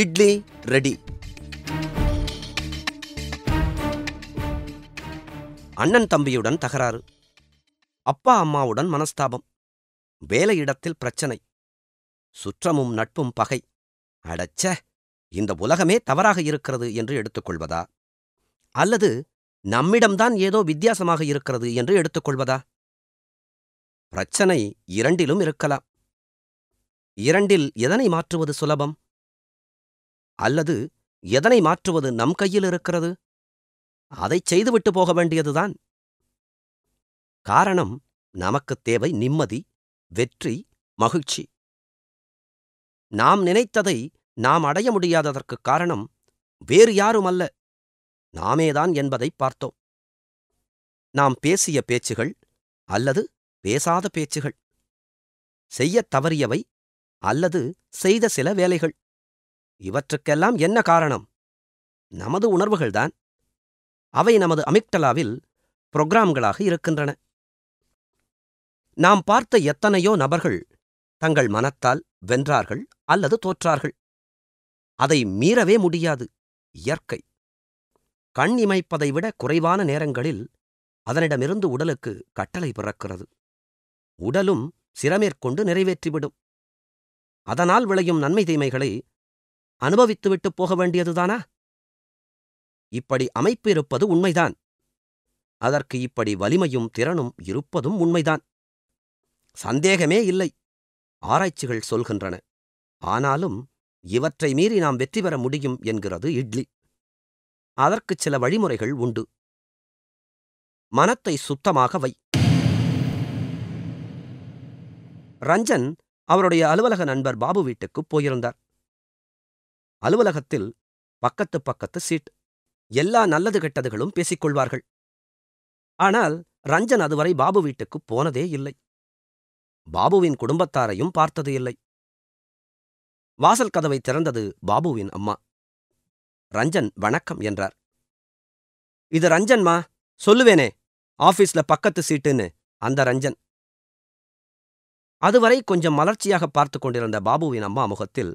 idli ready அண்ணன் தம்பியுடன் தகராறு அப்பா அம்மாவுடன் மனஸ்தாபம் வேலையிடத்தில் பிரச்சனை சுற்றமும் நட்பும் பகை அடச்ச இந்த உலகமே தவறாக இருக்கிறது என்று எடுத்துக்கொள்வதா அல்லது நம்மிடம்தான் ஏதோ வித்தியாசமாக இருக்கிறது என்று எடுத்துக்கொள்வதா பிரச்சனை இரண்டிலும் இருக்கலாம் இரண்டில் எதனை மாற்றுவது சுலபம் அல்லது எதனை மாற்றுவது நம் கையில் இருக்கிறது அதைச் செய்துவிட்டு போக வேண்டியதுதான் காரணம் நமக்குத் தேவை நிம்மதி வெற்றி மகிழ்ச்சி நாம் நினைத்ததை நாம் அடைய முடியாததற்கு காரணம் வேறு யாரும் அல்ல நாமேதான் என்பதை பார்த்தோம் நாம் பேசிய பேச்சுகள் அல்லது பேசாத பேச்சுகள் செய்யத் தவறியவை அல்லது செய்த சில வேலைகள் இவற்றுக்கெல்லாம் என்ன காரணம் நமது உணர்வுகள்தான் அவை நமது அமிக்டலாவில் புரோக்ராம்களாக இருக்கின்றன நாம் பார்த்த எத்தனையோ நபர்கள் தங்கள் மனத்தால் வென்றார்கள் அல்லது தோற்றார்கள் அதை மீறவே முடியாது இயற்கை கண் இமைப்பதை விட குறைவான நேரங்களில் அதனிடமிருந்து உடலுக்கு கட்டளை பிறக்கிறது உடலும் சிரமேற்கொண்டு நிறைவேற்றிவிடும் அதனால் விளையும் நன்மை தீமைகளை அனுபவித்துவிட்டு போக வேண்டியதுதானா இப்படி அமைப்பு இருப்பது உண்மைதான் அதற்கு இப்படி வலிமையும் திறனும் இருப்பதும் உண்மைதான் சந்தேகமே இல்லை ஆராய்ச்சிகள் சொல்கின்றன ஆனாலும் இவற்றை மீறி நாம் வெற்றி பெற முடியும் என்கிறது இட்லி அதற்கு சில வழிமுறைகள் உண்டு மனத்தை சுத்தமாக வை ரஞ்சன் அவருடைய அலுவலக நண்பர் பாபு வீட்டுக்குப் போயிருந்தார் அலுவலகத்தில் பக்கத்து பக்கத்து சீட் எல்லா நல்லது கெட்டதுகளும் பேசிக்கொள்வார்கள் ஆனால் ரஞ்சன் அதுவரை பாபு வீட்டுக்கு போனதே இல்லை பாபுவின் குடும்பத்தாரையும் பார்த்தது இல்லை வாசல் கதவை திறந்தது பாபுவின் அம்மா ரஞ்சன் வணக்கம் என்றார் இது ரஞ்சன்மா சொல்லுவேனே ஆபீஸ்ல பக்கத்து சீட்டுன்னு அந்த ரஞ்சன் அதுவரை கொஞ்சம் மலர்ச்சியாக பார்த்து கொண்டிருந்த பாபுவின் அம்மா முகத்தில்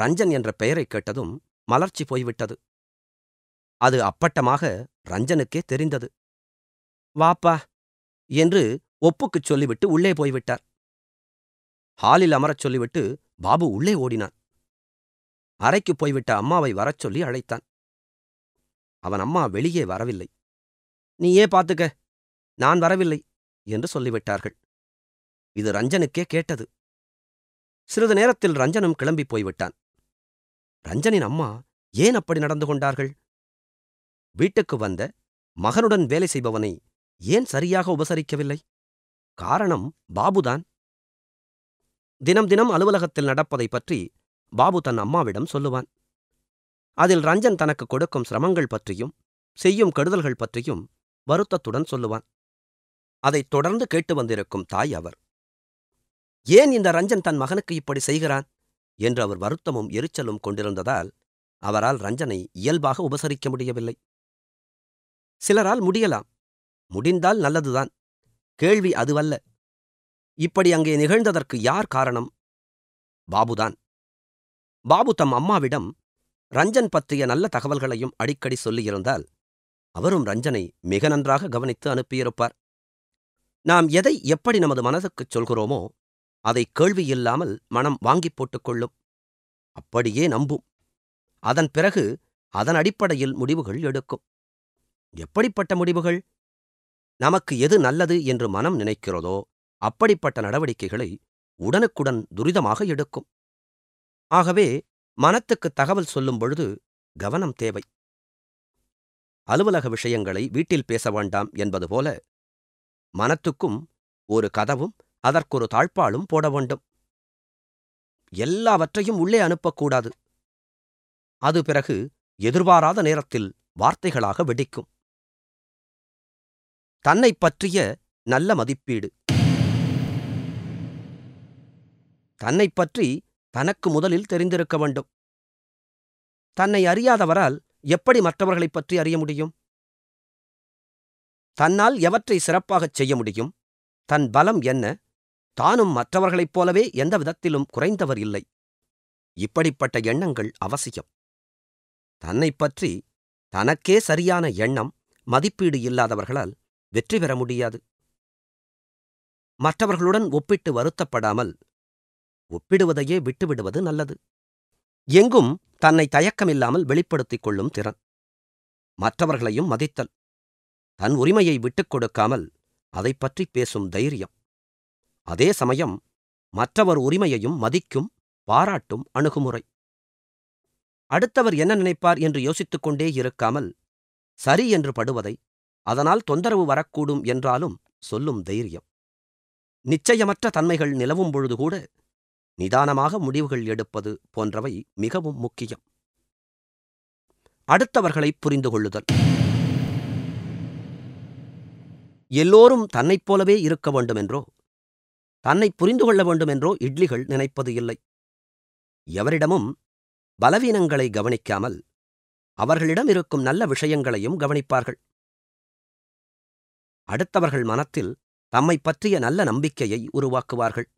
ரஞ்சன் என்ற பெயரை கேட்டதும் மலர்ச்சி போய்விட்டது அது அப்பட்டமாக ரஞ்சனுக்கே தெரிந்தது வாப்பா என்று ஒப்புக்குச் சொல்லிவிட்டு உள்ளே போய்விட்டார் ஹாலில் அமரச் சொல்லிவிட்டு பாபு உள்ளே ஓடினான் அறைக்குப் போய்விட்ட அம்மாவை வரச் சொல்லி அழைத்தான் அவன் அம்மா வெளியே வரவில்லை நீயே பார்த்துக்க நான் வரவில்லை என்று சொல்லிவிட்டார்கள் இது ரஞ்சனுக்கே கேட்டது சிறிது நேரத்தில் ரஞ்சனும் கிளம்பி போய்விட்டான் ரஞ்சனின் அம்மா ஏன் அப்படி நடந்து கொண்டார்கள் வீட்டுக்கு வந்த மகனுடன் வேலை செய்பவனை ஏன் சரியாக உபசரிக்கவில்லை காரணம் பாபுதான் தினம் தினம் அலுவலகத்தில் நடப்பதை பற்றி பாபு தன் அம்மாவிடம் சொல்லுவான் அதில் ரஞ்சன் தனக்கு கொடுக்கும் சிரமங்கள் பற்றியும் செய்யும் கெடுதல்கள் பற்றியும் வருத்தத்துடன் சொல்லுவான் அதைத் தொடர்ந்து கேட்டு வந்திருக்கும் தாய் அவர் ஏன் இந்த ரஞ்சன் தன் மகனுக்கு இப்படி செய்கிறான் என்று அவர் வருத்தமும் எரிச்சலும் கொண்டிருந்ததால் அவரால் ரஞ்சனை இயல்பாக உபசரிக்க முடியவில்லை சிலரால் முடியலாம் முடிந்தால் நல்லதுதான் கேள்வி அதுவல்ல இப்படி அங்கே நிகழ்ந்ததற்கு யார் காரணம் பாபுதான் பாபு தம் அம்மாவிடம் ரஞ்சன் பற்றிய நல்ல தகவல்களையும் அடிக்கடி சொல்லியிருந்தால் அவரும் ரஞ்சனை மிக நன்றாக கவனித்து அனுப்பியிருப்பார் நாம் எதை எப்படி நமது மனதுக்குச் சொல்கிறோமோ அதை கேள்வியில்லாமல் மனம் வாங்கிப் போட்டுக்கொள்ளும் அப்படியே நம்பும் அதன் பிறகு அதன் அடிப்படையில் முடிவுகள் எடுக்கும் எப்படிப்பட்ட முடிவுகள் நமக்கு எது நல்லது என்று மனம் நினைக்கிறதோ அப்படிப்பட்ட நடவடிக்கைகளை உடனுக்குடன் துரிதமாக எடுக்கும் ஆகவே மனத்துக்கு தகவல் சொல்லும் பொழுது கவனம் தேவை அலுவலக விஷயங்களை வீட்டில் பேச வேண்டாம் என்பது போல மனத்துக்கும் ஒரு கதவும் அதற்கொரு தாழ்ப்பாளும் போட வேண்டும் எல்லாவற்றையும் உள்ளே அனுப்பக்கூடாது அது பிறகு எதிர்பாராத நேரத்தில் வார்த்தைகளாக வெடிக்கும் தன்னை பற்றிய நல்ல மதிப்பீடு தன்னை பற்றி தனக்கு முதலில் தெரிந்திருக்க வேண்டும் தன்னை அறியாதவரால் எப்படி மற்றவர்களைப் பற்றி அறிய முடியும் தன்னால் எவற்றை சிறப்பாகச் செய்ய முடியும் தன் பலம் என்ன தானும் மற்றவர்களைப் போலவே எந்த விதத்திலும் குறைந்தவர் இல்லை இப்படிப்பட்ட எண்ணங்கள் அவசியம் தன்னை பற்றி தனக்கே சரியான எண்ணம் மதிப்பீடு இல்லாதவர்களால் வெற்றி பெற முடியாது மற்றவர்களுடன் ஒப்பிட்டு வருத்தப்படாமல் ஒப்பிடுவதையே விட்டுவிடுவது நல்லது எங்கும் தன்னை தயக்கமில்லாமல் வெளிப்படுத்திக் கொள்ளும் திறன் மற்றவர்களையும் மதித்தல் தன் உரிமையை விட்டுக் கொடுக்காமல் அதைப் பற்றி பேசும் தைரியம் அதே சமயம் மற்றவர் உரிமையையும் மதிக்கும் பாராட்டும் அணுகுமுறை அடுத்தவர் என்ன நினைப்பார் என்று யோசித்துக் கொண்டே இருக்காமல் சரி என்று படுவதை அதனால் தொந்தரவு வரக்கூடும் என்றாலும் சொல்லும் தைரியம் நிச்சயமற்ற தன்மைகள் நிலவும் பொழுது கூட நிதானமாக முடிவுகள் எடுப்பது போன்றவை மிகவும் முக்கியம் அடுத்தவர்களை புரிந்து கொள்ளுதல் எல்லோரும் தன்னைப் போலவே இருக்க வேண்டுமென்றோ தன்னை புரிந்து கொள்ள வேண்டும் என்றோ இட்லிகள் நினைப்பது இல்லை எவரிடமும் பலவீனங்களை கவனிக்காமல் அவர்களிடம் இருக்கும் நல்ல விஷயங்களையும் கவனிப்பார்கள் அடுத்தவர்கள் மனத்தில் தம்மை பற்றிய நல்ல நம்பிக்கையை உருவாக்குவார்கள்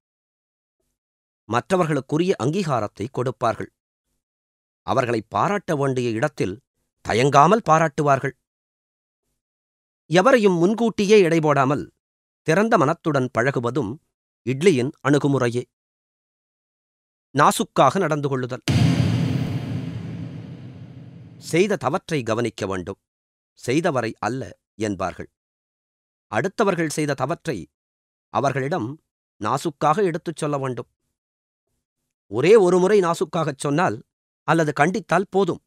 மற்றவர்களுக்குரிய அங்கீகாரத்தை கொடுப்பார்கள் அவர்களை பாராட்ட வேண்டிய இடத்தில் தயங்காமல் பாராட்டுவார்கள் எவரையும் முன்கூட்டியே எடைபோடாமல் திறந்த மனத்துடன் பழகுவதும் இட்லியின் அணுகுமுறையே நாசுக்காக நடந்து கொள்ளுதல் செய்த தவற்றை கவனிக்க வேண்டும் செய்தவரை அல்ல என்பார்கள் அடுத்தவர்கள் செய்த தவற்றை அவர்களிடம் நாசுக்காக எடுத்துச் சொல்ல வேண்டும் ஒரே ஒரு முறை நாசுக்காகச் சொன்னால் அல்லது கண்டித்தால் போதும்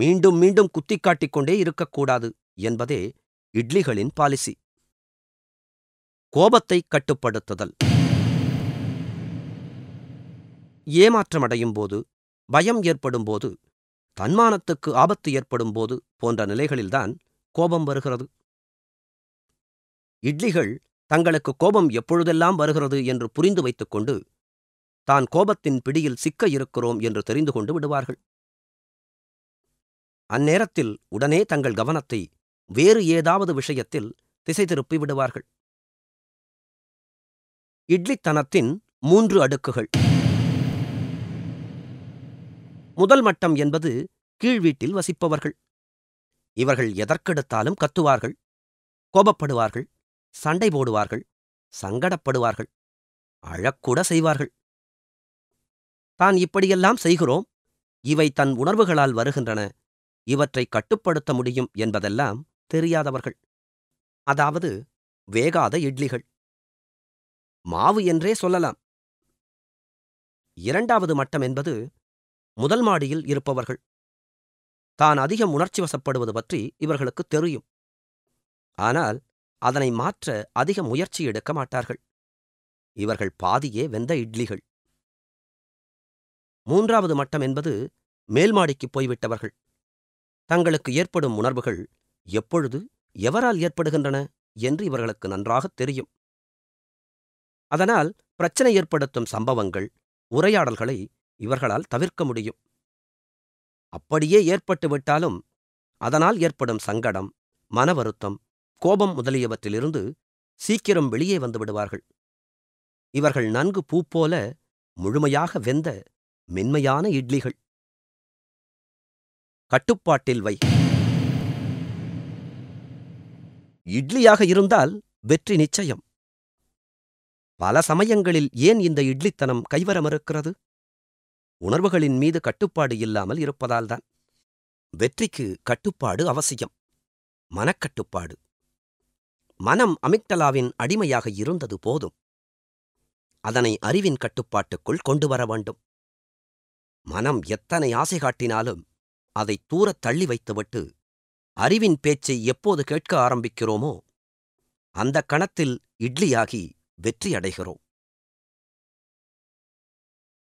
மீண்டும் மீண்டும் குத்திக்காட்டிக் கொண்டே இருக்கக்கூடாது என்பதே இட்லிகளின் பாலிசி கோபத்தை கட்டுப்படுத்துதல் ஏமாற்றமடையும் போது பயம் ஏற்படும் போது தன்மானத்துக்கு ஆபத்து ஏற்படும் போது போன்ற நிலைகளில்தான் கோபம் வருகிறது இட்லிகள் தங்களுக்கு கோபம் எப்பொழுதெல்லாம் வருகிறது என்று புரிந்து வைத்துக் கொண்டு தான் கோபத்தின் பிடியில் சிக்க இருக்கிறோம் என்று தெரிந்து கொண்டு விடுவார்கள் அந்நேரத்தில் உடனே தங்கள் கவனத்தை வேறு ஏதாவது விஷயத்தில் திசை திருப்பி விடுவார்கள் இட்லித்தனத்தின் மூன்று அடுக்குகள் முதல் மட்டம் என்பது கீழ் வீட்டில் வசிப்பவர்கள் இவர்கள் எதற்கெடுத்தாலும் கத்துவார்கள் கோபப்படுவார்கள் சண்டை போடுவார்கள் சங்கடப்படுவார்கள் அழக்கூட செய்வார்கள் தான் இப்படியெல்லாம் செய்கிறோம் இவை தன் உணர்வுகளால் வருகின்றன இவற்றை கட்டுப்படுத்த முடியும் என்பதெல்லாம் தெரியாதவர்கள் அதாவது வேகாத இட்லிகள் மாவு என்றே சொல்லலாம் இரண்டாவது மட்டம் என்பது முதல் மாடியில் இருப்பவர்கள் தான் அதிகம் உணர்ச்சி வசப்படுவது பற்றி இவர்களுக்கு தெரியும் ஆனால் அதனை மாற்ற அதிக முயற்சி எடுக்க மாட்டார்கள் இவர்கள் பாதியே வெந்த இட்லிகள் மூன்றாவது மட்டம் என்பது மேல்மாடிக்கு போய்விட்டவர்கள் தங்களுக்கு ஏற்படும் உணர்வுகள் எப்பொழுது எவரால் ஏற்படுகின்றன என்று இவர்களுக்கு நன்றாக தெரியும் அதனால் பிரச்சனை ஏற்படுத்தும் சம்பவங்கள் உரையாடல்களை இவர்களால் தவிர்க்க முடியும் அப்படியே ஏற்பட்டுவிட்டாலும் அதனால் ஏற்படும் சங்கடம் மன வருத்தம் கோபம் முதலியவற்றிலிருந்து சீக்கிரம் வெளியே வந்து விடுவார்கள் இவர்கள் நன்கு பூ போல முழுமையாக வெந்த மென்மையான இட்லிகள் கட்டுப்பாட்டில் வை இட்லியாக இருந்தால் வெற்றி நிச்சயம் பல சமயங்களில் ஏன் இந்த இட்லித்தனம் கைவர மறுக்கிறது உணர்வுகளின் மீது கட்டுப்பாடு இல்லாமல் இருப்பதால்தான் வெற்றிக்கு கட்டுப்பாடு அவசியம் மனக்கட்டுப்பாடு மனம் அமிக்டலாவின் அடிமையாக இருந்தது போதும் அதனை அறிவின் கட்டுப்பாட்டுக்குள் கொண்டு வர வேண்டும் மனம் எத்தனை ஆசை காட்டினாலும் அதை தூரத் தள்ளி வைத்துவிட்டு அறிவின் பேச்சை எப்போது கேட்க ஆரம்பிக்கிறோமோ அந்த கணத்தில் இட்லியாகி வெற்றி அடைகிறோம்